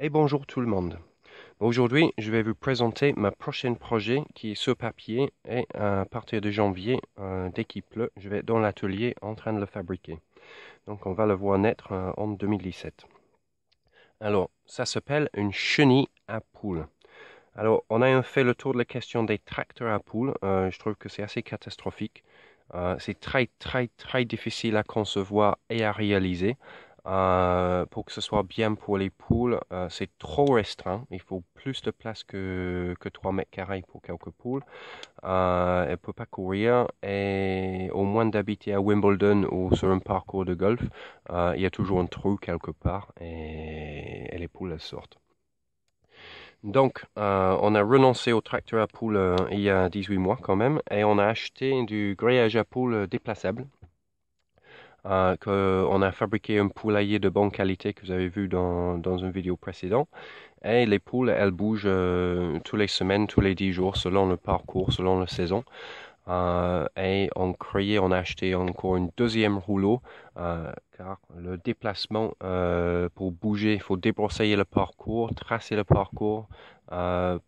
et bonjour tout le monde. Aujourd'hui, je vais vous présenter ma prochaine projet qui est sur papier et à partir de janvier, euh, dès qu'il pleut, je vais dans l'atelier en train de le fabriquer. Donc on va le voir naître euh, en 2017. Alors, ça s'appelle une chenille à poule. Alors, on a fait le tour de la question des tracteurs à poule. Euh, je trouve que c'est assez catastrophique. c'est très, très, très difficile à concevoir et à réaliser. Euh, pour que ce soit bien pour les poules, euh, c'est trop restreint. Il faut plus de place que, que 3 mètres carrés pour quelques poules. Euh, elle ne pas courir. Et au moins d'habiter à Wimbledon ou sur un parcours de golf, euh, il y a toujours un trou quelque part et, les poules sortent. Donc, on a renoncé au tracteur à poules il y a 18 mois quand même, et on a acheté du grillage à poules déplaçable euh, on qu'on a fabriqué un poulailler de bonne qualité que vous avez vu dans, une vidéo précédente. Et les poules, elles bougent toutes euh, tous les semaines, tous les dix jours, selon le parcours, selon la saison. Euh, et on créé, on a acheté encore une deuxième rouleau, car le déplacement pour bouger, il faut débroussailler le parcours, tracer le parcours,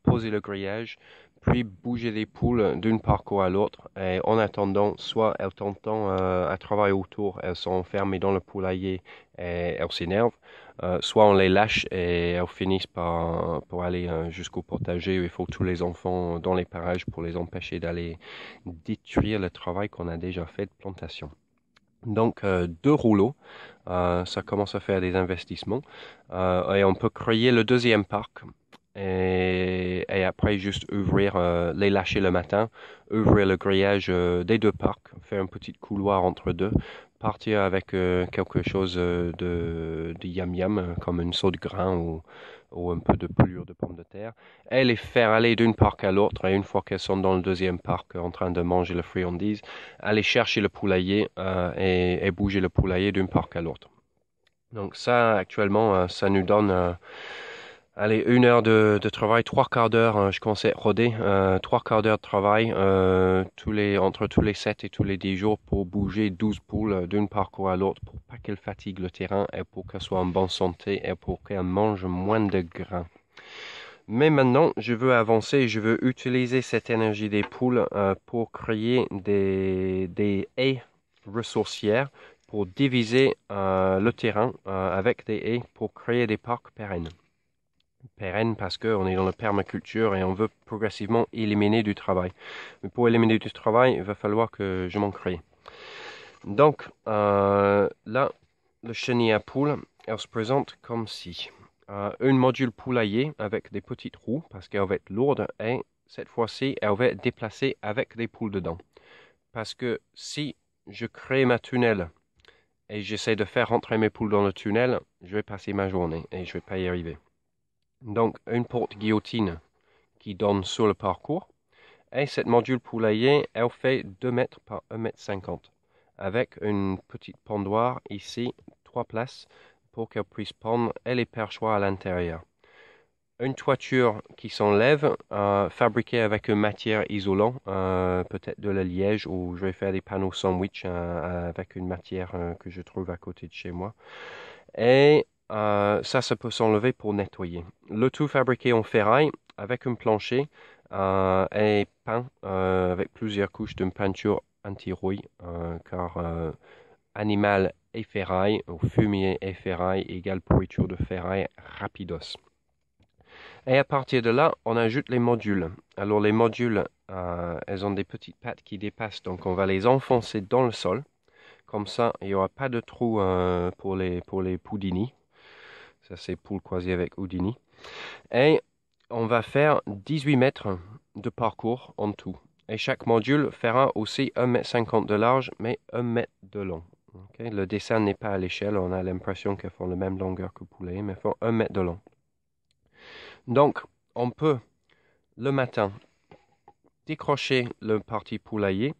poser le grillage, puis bouger les poules d'une parcours à l'autre, et en attendant, soit elles tentent euh, à travailler autour, elles sont enfermées dans le poulailler et elles s'énervent, euh, soit on les lâche et elles finissent par, pour aller euh, jusqu'au potager où il faut tous les enfants dans les parages pour les empêcher d'aller détruire le travail qu'on a déjà fait de plantation. Donc deux rouleaux, ça commence à faire des investissements et on peut créer le deuxième parc. Et, après juste ouvrir, euh, les lâcher le matin, ouvrir le grillage euh, des deux parcs, faire un petit couloir entre deux, partir avec euh, quelque chose de, de yam yam, comme une sauce de grain ou, ou, un peu de pelure de pommes de terre, et les faire aller d'une parc à l'autre, et une fois qu'elles sont dans le deuxième parc en train de manger le friandise, aller chercher le poulailler et, et, bouger le poulailler d'une parc à l'autre. Donc ça, actuellement, ça nous donne Allez, une heure de, travail, trois quarts d'heure, hein, je conseille à euh, trois quarts d'heure de travail euh, tous les, entre tous les 7 et tous les dix jours pour bouger 12 poules euh, d'un parcours à l'autre pour pas qu'elles fatiguent le terrain et pour qu'elles soient en bonne santé et pour qu'elles mangent moins de grains. Mais maintenant, je veux avancer, je veux utiliser cette énergie des poules euh, pour créer des, des haies ressourcières pour diviser le terrain avec des haies pour créer des parcs pérennes pérenne parce qu'on est dans la permaculture et on veut progressivement éliminer du travail. Mais pour éliminer du travail, il va falloir que je m'en crée. Donc euh, là, le chenille à poule, elle se présente comme si. Euh, une module poulailler avec des petites roues parce qu'elle va être lourde et cette fois-ci, elle va être déplacée avec des poules dedans. Parce que si je crée ma tunnel et j'essaie de faire rentrer mes poules dans le tunnel, je vais passer ma journée et je ne vais pas y arriver donc une porte guillotine qui donne sur le parcours. Et cette module poulailler, elle fait 2 mètres par 1 mètre 50 avec une petite pendoire ici, trois places pour qu'elle puisse pendre et les perchoirs à l'intérieur. Une toiture qui s'enlève, euh, fabriquée avec une matière isolante, euh, peut-être de la liège ou je vais faire des panneaux sandwich euh, avec une matière que je trouve à côté de chez moi. Et euh, ça, ça peut s'enlever pour nettoyer. Le tout fabriqué en ferraille avec un plancher euh, et peint euh, avec plusieurs couches d'une peinture anti-rouille, car animal et ferraille, ou fumier et ferraille égale pourriture de ferraille rapidos. Et à partir de là, on ajoute les modules. Alors les modules, elles ont des petites pattes qui dépassent, donc on va les enfoncer dans le sol. Comme ça, il n'y aura pas de trou pour les, pour les poudini, ça, c'est poule avec Houdini. Et on va faire 18 mètres de parcours en tout. Et chaque module fera aussi 1,50 m de large, mais 1 mètre de long. Le dessin n'est pas à l'échelle, on a l'impression qu'elles font la même longueur que poulet, mais font 1 m de long. Donc, on peut, le matin, décrocher le parti poulailler,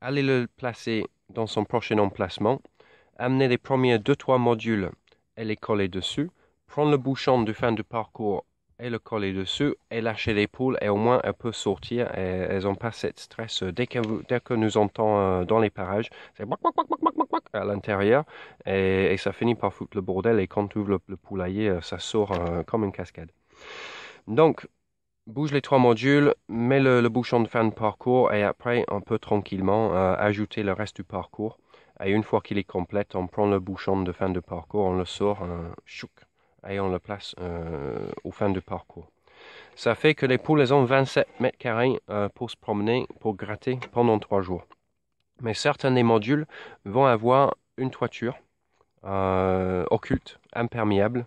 aller le placer dans son prochain emplacement, amener les premiers 2-3 modules et les coller dessus, Prendre le bouchon de fin de parcours et le coller dessus et lâcher les poules et au moins elles peuvent sortir et elles n'ont pas cette stress dès que, que nous entend euh, dans les parages c'est à l'intérieur et, ça finit par foutre le bordel et quand tu ouvres le, poulailler euh, ça sort euh, comme une cascade donc bouge les trois modules mets le, bouchon de fin de parcours et après on peut tranquillement ajouter le reste du parcours et une fois qu'il est complet, on prend le bouchon de fin de parcours on le sort chouk on le place euh, au fin du parcours. Ça fait que les poules ont 27 mètres carrés euh, pour se promener, pour gratter pendant trois jours. Mais certains des modules vont avoir une toiture euh, occulte, imperméable,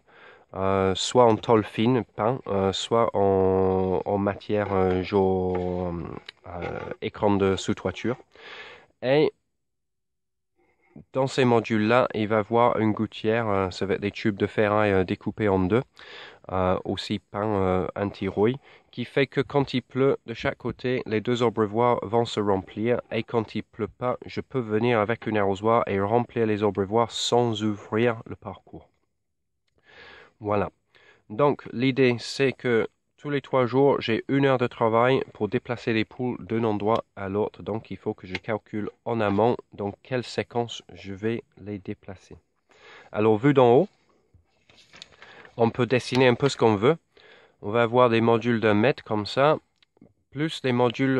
soit en tôle fine, peint, soit en, en matière jo, écran de sous-toiture. Et dans ces modules-là, il va avoir une gouttière, euh, ça va être des tubes de ferraille hein, euh, découpés en deux, euh, aussi peints anti-rouille, qui fait que quand il pleut, de chaque côté, les deux abreuvoirs vont se remplir, et quand il pleut pas, je peux venir avec une arrosoir et remplir les abreuvoirs sans ouvrir le parcours. Voilà. Donc l'idée c'est que les trois jours, j'ai une heure de travail pour déplacer les poules d'un endroit à l'autre. Donc, il faut que je calcule en amont dans quelle séquence je vais les déplacer. Alors, vu d'en haut, on peut dessiner un peu ce qu'on veut. On va avoir des modules d'un mètre comme ça, plus des modules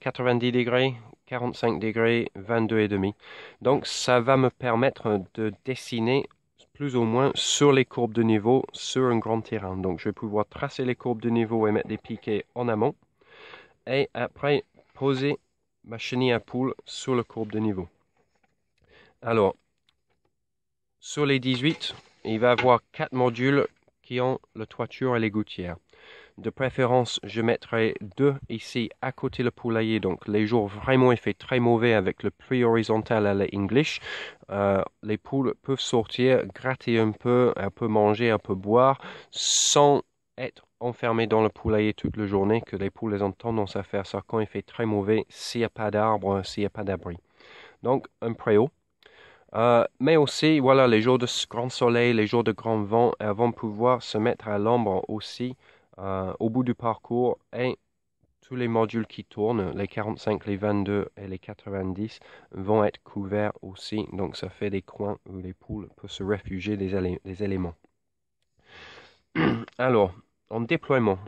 90 euh, degrés, 45 degrés, 22 et demi. Donc, ça va me permettre de dessiner plus ou moins sur les courbes de niveau sur un grand terrain. Donc je vais pouvoir tracer les courbes de niveau et mettre des piquets en amont. Et après poser ma chenille à poule sur le courbe de niveau. Alors, sur les 18, il va y avoir 4 modules qui ont la toiture et les gouttières de préférence, je mettrai deux ici à côté le poulailler. Donc les jours vraiment il fait très mauvais avec le prix horizontal à l'English. Euh, les poules peuvent sortir, gratter un peu, un peu manger, un peu boire, sans être enfermées dans le poulailler toute la journée, que les poules ont tendance à faire ça quand il fait très mauvais, s'il n'y a pas d'arbre, s'il n'y a pas d'abri. Donc un préau. Euh, mais aussi, voilà, les jours de grand soleil, les jours de grand vent, elles vont pouvoir se mettre à l'ombre aussi euh, au bout du parcours, et hein, tous les modules qui tournent, les 45, les 22 et les 90, vont être couverts aussi. Donc ça fait des coins où les poules peuvent se réfugier des, éléments. Alors, en déploiement,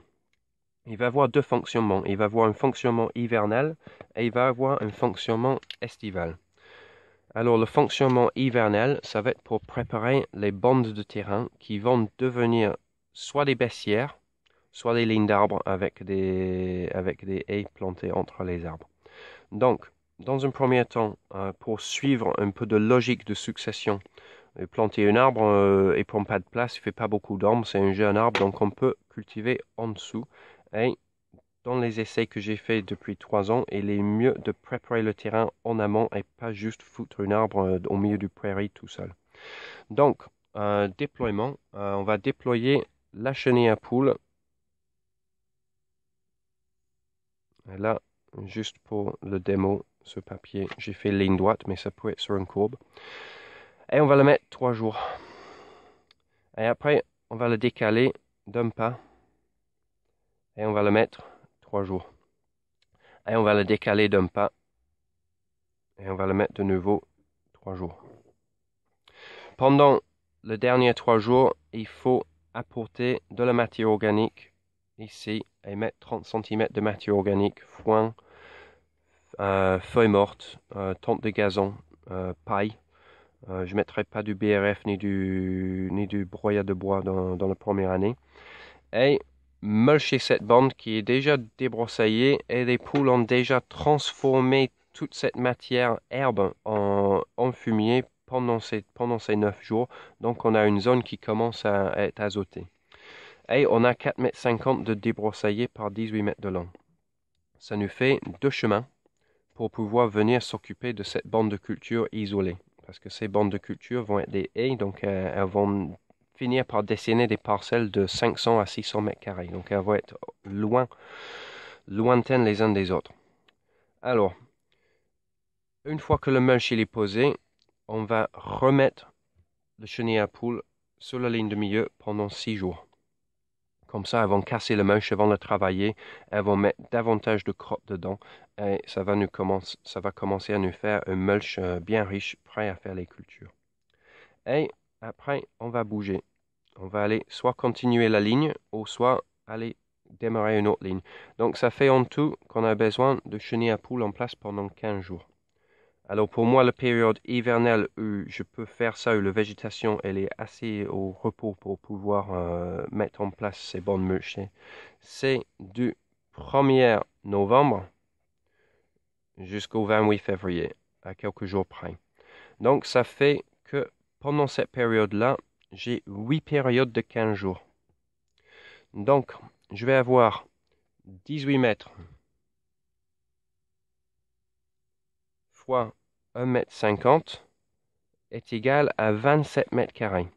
il va avoir deux fonctionnements. Il va avoir un fonctionnement hivernal et il va avoir un fonctionnement estival. Alors le fonctionnement hivernal, ça va être pour préparer les bandes de terrain qui vont devenir soit des baissières, soit des lignes d'arbres avec des, avec des haies plantées entre les arbres. Donc, dans un premier temps, euh, pour suivre un peu de logique de succession, euh, planter un arbre euh, et prend pas de place, il fait pas beaucoup d'arbres, c'est un jeune arbre, donc on peut cultiver en dessous. Et dans les essais que j'ai fait depuis trois ans, il est mieux de préparer le terrain en amont et pas juste foutre un arbre au milieu du prairie tout seul. Donc, déploiement, on va déployer la chenille à poules. là, juste pour le démo, ce papier, j'ai fait ligne droite, mais ça peut être sur une courbe. Et on va le mettre trois jours. Et après, on va le décaler d'un pas. Et on va le mettre trois jours. Et on va le décaler d'un pas. Et on va le mettre de nouveau trois jours. Pendant le dernier trois jours, il faut apporter de la matière organique ici et 30 cm de matière organique, foin, euh, feuilles mortes, euh, tente de gazon, euh, paille. Euh, je ne mettrai pas du BRF ni du, ni du broyat de bois dans, la première année. Et mulcher cette bande qui est déjà débroussaillée et les poules ont déjà transformé toute cette matière herbe en, fumier pendant ces, pendant 9 jours. Donc on a une zone qui commence à être azotée et on a 4,50 mètres de débroussaillé par 18 mètres de long. Ça nous fait deux chemins pour pouvoir venir s'occuper de cette bande de culture isolée. Parce que ces bandes de culture vont être des haies, donc euh, elles vont finir par dessiner des parcelles de 500 à 600 mètres carrés. Donc elles vont être loin, lointaines les uns des autres. Alors, une fois que le mulch est posé, on va remettre le chenil à poule sur la ligne de milieu pendant 6 jours. Comme ça, elles vont casser le mulch, elles vont le travailler, elles vont mettre davantage de crottes dedans et ça va, nous commencer, ça va commencer à nous faire un mulch euh, bien riche, prêt à faire les cultures. Et après, on va bouger. On va aller soit continuer la ligne ou soit aller démarrer une autre ligne. Donc ça fait en tout qu'on a besoin de chenilles à poule en place pendant 15 jours. Alors pour moi, la période hivernale où euh, je peux faire ça, où euh, la végétation elle est assez au repos pour pouvoir euh, mettre en place ces bonnes mûches, c'est du 1er novembre jusqu'au 28 février, à quelques jours près. Donc ça fait que pendant cette période-là, j'ai 8 périodes de 15 jours. Donc je vais avoir 18 mètres fois 1m50 est égal à 27 mètres carrés.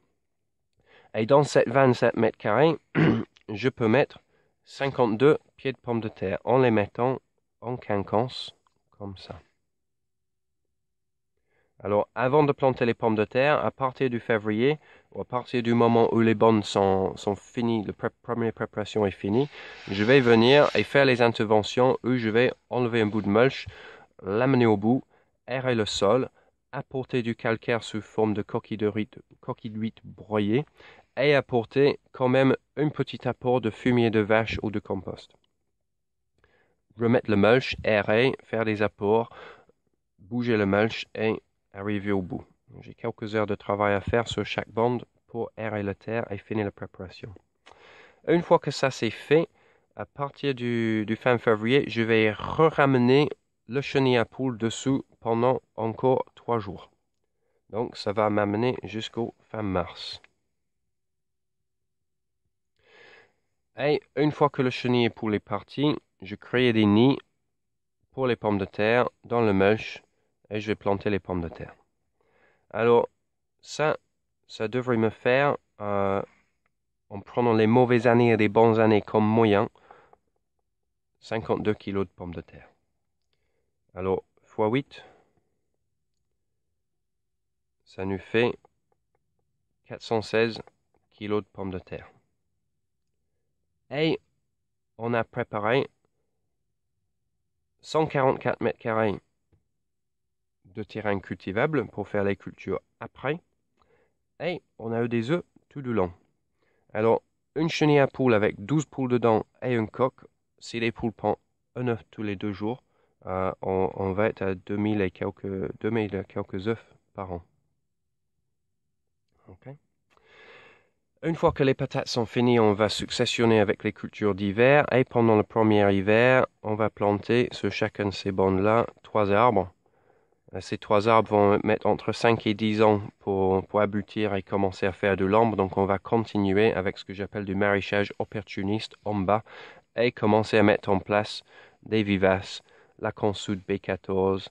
Et dans cette 27 mètres carrés, je peux mettre 52 pieds de pommes de terre en les mettant en quinconce comme ça. Alors avant de planter les pommes de terre, à partir du février, ou à partir du moment où les bonnes sont, finies, la première préparation est finie, je vais venir et faire les interventions où je vais enlever un bout de mulch, l'amener au bout, aérer le sol, apporter du calcaire sous forme de coquille d'huître broyée et apporter quand même un petit apport de fumier de vache ou de compost. Remettre le mulch, aérer, faire des apports, bouger le mulch et arriver au bout. J'ai quelques heures de travail à faire sur chaque bande pour aérer la terre et finir la préparation. Une fois que ça c'est fait, à partir du, du fin février, je vais ramener le chenille à poule dessous pendant encore trois jours. Donc, ça va m'amener jusqu'au fin mars. Et une fois que le chenille à poule est parti, je crée des nids pour les pommes de terre dans le mulch et je vais planter les pommes de terre. Alors, ça, ça devrait me faire, euh, en prenant les mauvaises années et les bonnes années comme moyen, 52 kg de pommes de terre. Alors, x 8, ça nous fait 416 kilos de pommes de terre. Et on a préparé 144 mètres carrés de terrain cultivable pour faire les cultures après. Et on a eu des œufs tout du long. Alors, une chenille à poules avec 12 poules dedans et une coq, si les poules pondent un œuf tous les deux jours, euh, on, va être à 2000 et quelques, 2000 et quelques œufs par an. Une fois que les patates sont finies, on va successionner avec les cultures d'hiver et pendant le premier hiver, on va planter sur chacun de ces bandes-là trois arbres. Euh, ces trois arbres vont mettre entre 5 et 10 ans pour, pour aboutir et commencer à faire de l'ombre. Donc on va continuer avec ce que j'appelle du maraîchage opportuniste en bas et commencer à mettre en place des vivaces, la consoude B14,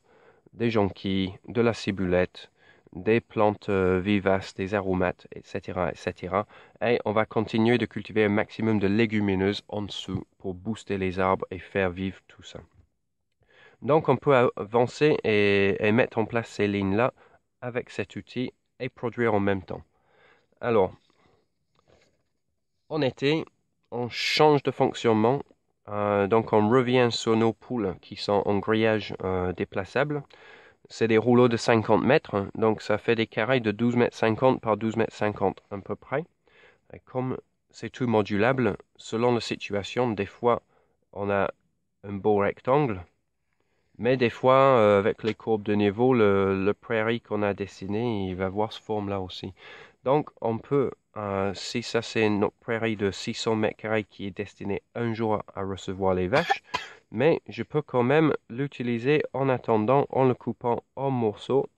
des jonquilles, de la ciboulette, des plantes euh, vivaces, des aromates, etc., etc. Et on va continuer de cultiver un maximum de légumineuses en dessous pour booster les arbres et faire vivre tout ça. Donc on peut avancer et, et mettre en place ces lignes-là avec cet outil et produire en même temps. Alors, en été, on change de fonctionnement euh, donc on revient sur nos poules qui sont en grillage euh, déplaçable. C'est des rouleaux de 50 mètres, donc ça fait des carrés de 12 mètres 50 par 12 mètres 50 à peu près. Et comme c'est tout modulable, selon la situation, des fois on a un beau rectangle, mais des fois euh, avec les courbes de niveau, le, le prairie qu'on a dessiné, il va voir cette forme là aussi. Donc on peut euh, si ça, c'est notre prairie de 600 mètres qui est destinée un jour à recevoir les vaches, mais je peux quand même l'utiliser en attendant en le coupant en morceaux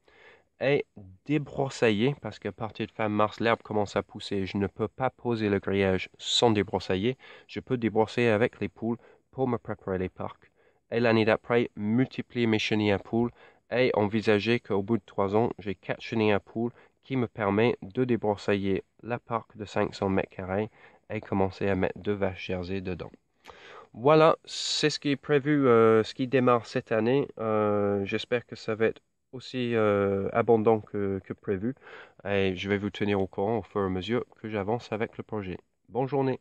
et débroussailler parce qu'à partir de fin mars, l'herbe commence à pousser. Je ne peux pas poser le grillage sans débroussailler. Je peux débroussailler avec les poules pour me préparer les parcs. Et l'année d'après, multiplier mes chenilles à poules et envisager qu'au bout de trois ans, j'ai quatre chenilles à poules qui me permet de débroussailler la parc de 500 mètres carrés et commencer à mettre deux vaches jersey dedans. Voilà, c'est ce qui est prévu, euh, ce qui démarre cette année. Euh, j'espère que ça va être aussi euh, abondant que, que prévu et je vais vous tenir au courant au fur et à mesure que j'avance avec le projet. Bonne journée